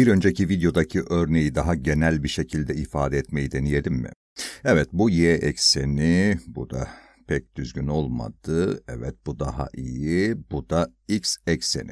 bir önceki videodaki örneği daha genel bir şekilde ifade etmeyi deneyelim mi? Evet bu y ekseni, bu da pek düzgün olmadı. Evet bu daha iyi. Bu da x ekseni.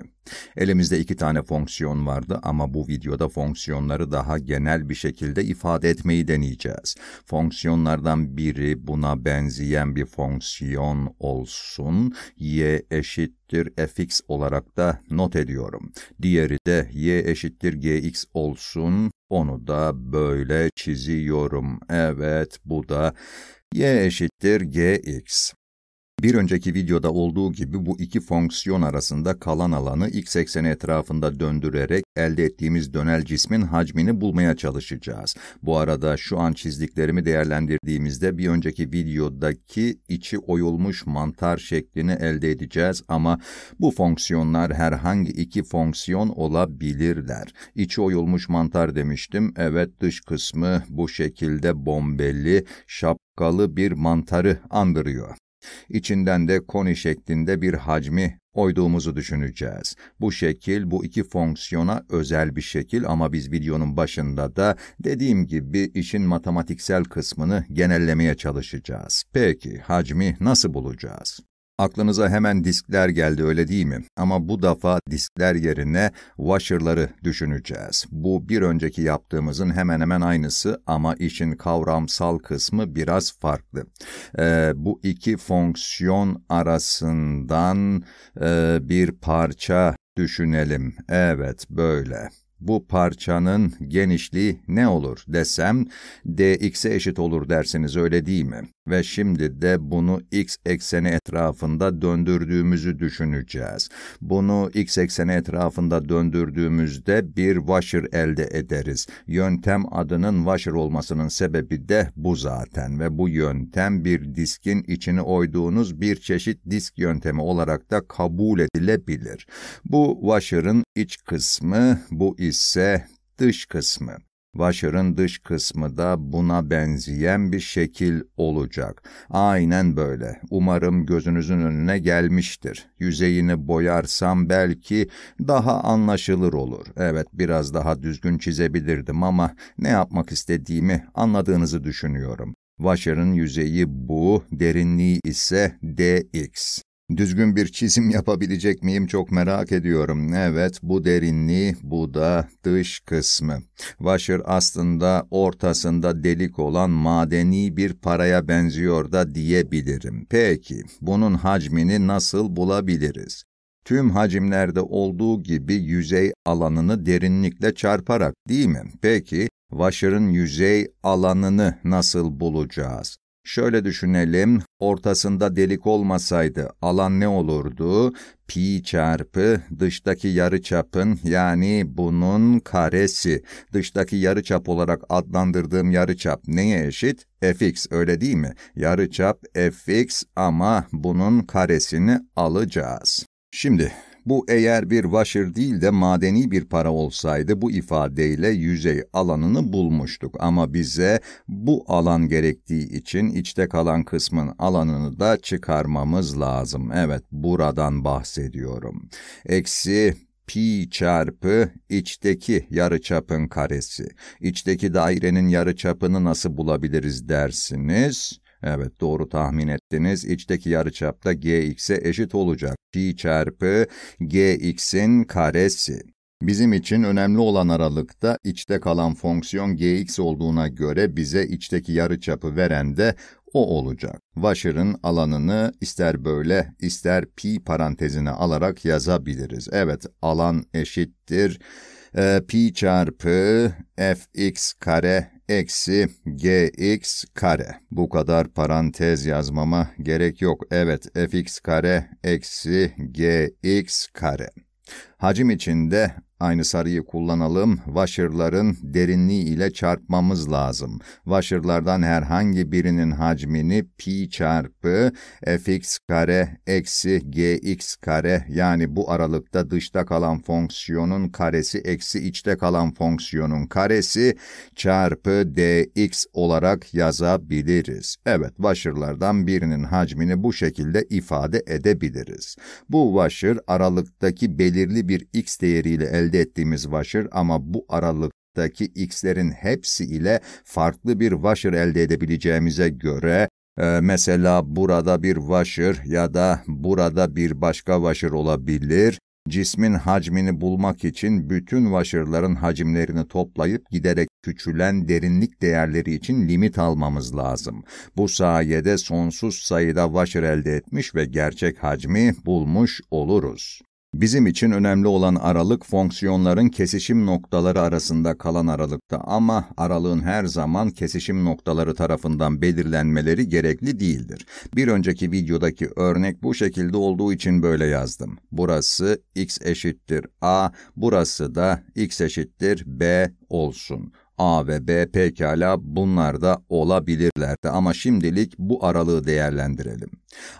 Elimizde iki tane fonksiyon vardı ama bu videoda fonksiyonları daha genel bir şekilde ifade etmeyi deneyeceğiz. Fonksiyonlardan biri buna benzeyen bir fonksiyon olsun. y eşittir eşittir fx olarak da not ediyorum. Diğeri de y eşittir gx olsun. Onu da böyle çiziyorum. Evet bu da y eşittir gx. Bir önceki videoda olduğu gibi bu iki fonksiyon arasında kalan alanı x ekseni etrafında döndürerek elde ettiğimiz dönel cismin hacmini bulmaya çalışacağız. Bu arada şu an çizdiklerimi değerlendirdiğimizde bir önceki videodaki içi oyulmuş mantar şeklini elde edeceğiz ama bu fonksiyonlar herhangi iki fonksiyon olabilirler. İçi oyulmuş mantar demiştim. Evet dış kısmı bu şekilde bombeli, şapkalı bir mantarı andırıyor. İçinden de koni şeklinde bir hacmi oyduğumuzu düşüneceğiz. Bu şekil bu iki fonksiyona özel bir şekil ama biz videonun başında da dediğim gibi işin matematiksel kısmını genellemeye çalışacağız. Peki hacmi nasıl bulacağız? Aklınıza hemen diskler geldi öyle değil mi? Ama bu defa diskler yerine washer'ları düşüneceğiz. Bu bir önceki yaptığımızın hemen hemen aynısı ama işin kavramsal kısmı biraz farklı. Ee, bu iki fonksiyon arasından e, bir parça düşünelim. Evet böyle bu parçanın genişliği ne olur desem dx'e eşit olur dersiniz öyle değil mi? ve şimdi de bunu x ekseni etrafında döndürdüğümüzü düşüneceğiz. Bunu x ekseni etrafında döndürdüğümüzde bir washer elde ederiz. Yöntem adının washer olmasının sebebi de bu zaten ve bu yöntem bir diskin içini oyduğunuz bir çeşit disk yöntemi olarak da kabul edilebilir. Bu washer'ın iç kısmı, bu ise dış kısmı. Washer'ın dış kısmı da buna benzeyen bir şekil olacak. Aynen böyle. Umarım gözünüzün önüne gelmiştir. Yüzeyini boyarsam belki daha anlaşılır olur. Evet biraz daha düzgün çizebilirdim ama ne yapmak istediğimi anladığınızı düşünüyorum. Washer'ın yüzeyi bu, derinliği ise dx. Düzgün bir çizim yapabilecek miyim çok merak ediyorum. Evet, bu derinliği, bu da dış kısmı. Vaşır aslında ortasında delik olan madeni bir paraya benziyor da diyebilirim. Peki, bunun hacmini nasıl bulabiliriz? Tüm hacimlerde olduğu gibi yüzey alanını derinlikle çarparak değil mi? Peki, Vaşır'ın yüzey alanını nasıl bulacağız? Şöyle düşünelim, ortasında delik olmasaydı alan ne olurdu? Pi çarpı dıştaki yarıçapın yani bunun karesi. Dıştaki yarıçap olarak adlandırdığım yarıçap neye eşit? fx öyle değil mi? Yarıçap fx ama bunun karesini alacağız. Şimdi bu eğer bir vaşır değil de madeni bir para olsaydı bu ifadeyle yüzey alanını bulmuştuk. Ama bize bu alan gerektiği için içte kalan kısmın alanını da çıkarmamız lazım. Evet buradan bahsediyorum. Eksi pi çarpı içteki yarıçapın karesi. İçteki dairenin yarıçapını nasıl bulabiliriz dersiniz? Evet doğru tahmin ettiniz. İçteki yarıçapta gx'e eşit olacak. pi çarpı gx'in karesi. Bizim için önemli olan aralıkta içte kalan fonksiyon gx olduğuna göre bize içteki yarıçapı veren de o olacak. Washer'ın alanını ister böyle ister pi parantezine alarak yazabiliriz. Evet alan eşittir e, pi çarpı fx kare eksi gx kare. Bu kadar parantez yazmama gerek yok. Evet fx kare eksi gx kare. Hacim içinde Aynı sarıyı kullanalım, washer'ların derinliği ile çarpmamız lazım. Washer'lardan herhangi birinin hacmini pi çarpı fx kare eksi gx kare yani bu aralıkta dışta kalan fonksiyonun karesi eksi içte kalan fonksiyonun karesi çarpı dx olarak yazabiliriz. Evet, washer'lardan birinin hacmini bu şekilde ifade edebiliriz. Bu washer aralıktaki belirli bir x değeriyle elde elde ettiğimiz washer ama bu aralıktaki x'lerin hepsi ile farklı bir washer elde edebileceğimize göre ee, mesela burada bir washer ya da burada bir başka washer olabilir. Cismin hacmini bulmak için bütün washerların hacimlerini toplayıp giderek küçülen derinlik değerleri için limit almamız lazım. Bu sayede sonsuz sayıda washer elde etmiş ve gerçek hacmi bulmuş oluruz. Bizim için önemli olan aralık fonksiyonların kesişim noktaları arasında kalan aralıkta ama aralığın her zaman kesişim noktaları tarafından belirlenmeleri gerekli değildir. Bir önceki videodaki örnek bu şekilde olduğu için böyle yazdım. Burası x eşittir a, burası da x eşittir b olsun. A ve B pekala bunlar da olabilirlerdi ama şimdilik bu aralığı değerlendirelim.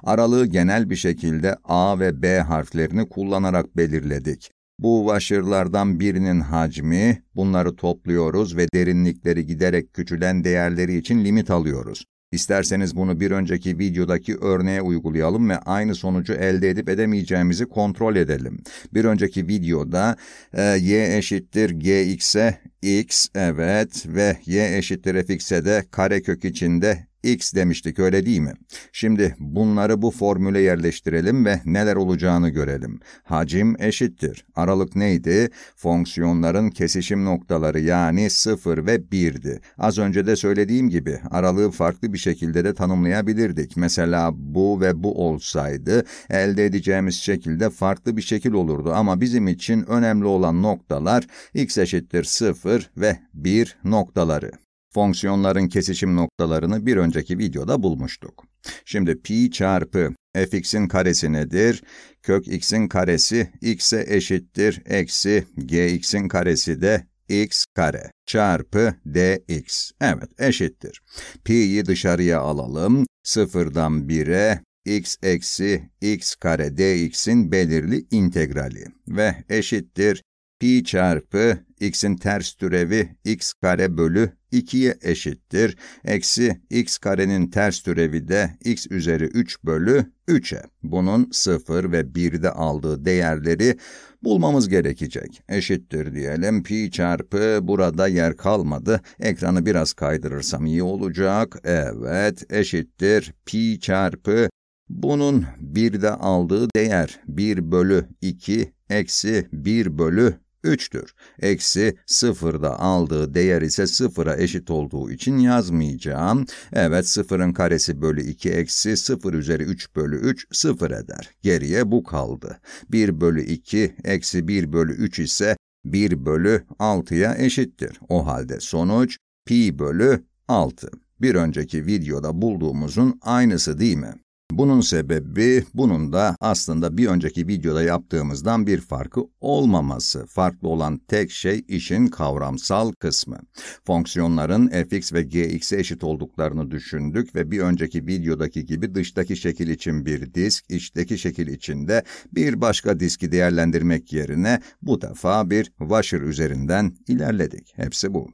Aralığı genel bir şekilde A ve B harflerini kullanarak belirledik. Bu ulaşırlardan birinin hacmi, bunları topluyoruz ve derinlikleri giderek küçülen değerleri için limit alıyoruz. İsterseniz bunu bir önceki videodaki örneğe uygulayalım ve aynı sonucu elde edip edemeyeceğimizi kontrol edelim. Bir önceki videoda e, y eşittir gx'e x evet ve y eşittir fx'e de karekök içinde X demiştik öyle değil mi? Şimdi bunları bu formüle yerleştirelim ve neler olacağını görelim. Hacim eşittir. Aralık neydi? Fonksiyonların kesişim noktaları yani 0 ve 1'di. Az önce de söylediğim gibi aralığı farklı bir şekilde de tanımlayabilirdik. Mesela bu ve bu olsaydı elde edeceğimiz şekilde farklı bir şekil olurdu ama bizim için önemli olan noktalar x eşittir 0 ve 1 noktaları. Fonksiyonların kesişim noktalarını bir önceki videoda bulmuştuk. Şimdi pi çarpı fx'in karesi nedir? Kök x'in karesi x'e eşittir. Eksi gx'in karesi de x kare çarpı dx. Evet eşittir. Pi'yi dışarıya alalım. 0'dan 1'e x eksi x kare dx'in belirli integrali ve eşittir pi çarpı x'in ters türevi x kare bölü 2'ye eşittir. Eksi x karenin ters türevi de x üzeri 3 bölü 3'e. Bunun 0 ve 1'de aldığı değerleri bulmamız gerekecek. Eşittir diyelim. Pi çarpı burada yer kalmadı. Ekranı biraz kaydırırsam iyi olacak. Evet eşittir. Pi çarpı bunun 1'de aldığı değer 1 bölü 2 eksi 1 bölü 3'tür. Eksi 0'da aldığı değer ise 0'a eşit olduğu için yazmayacağım. Evet sıfırın karesi bölü 2 eksi 0 üzeri 3 bölü 3 0 eder. Geriye bu kaldı. 1 bölü 2 eksi 1 bölü 3 ise 1 bölü 6'ya eşittir. O halde sonuç pi bölü 6. Bir önceki videoda bulduğumuzun aynısı değil mi? Bunun sebebi, bunun da aslında bir önceki videoda yaptığımızdan bir farkı olmaması. Farklı olan tek şey işin kavramsal kısmı. Fonksiyonların fx ve gx'e eşit olduklarını düşündük ve bir önceki videodaki gibi dıştaki şekil için bir disk, içteki şekil için de bir başka diski değerlendirmek yerine bu defa bir washer üzerinden ilerledik. Hepsi bu.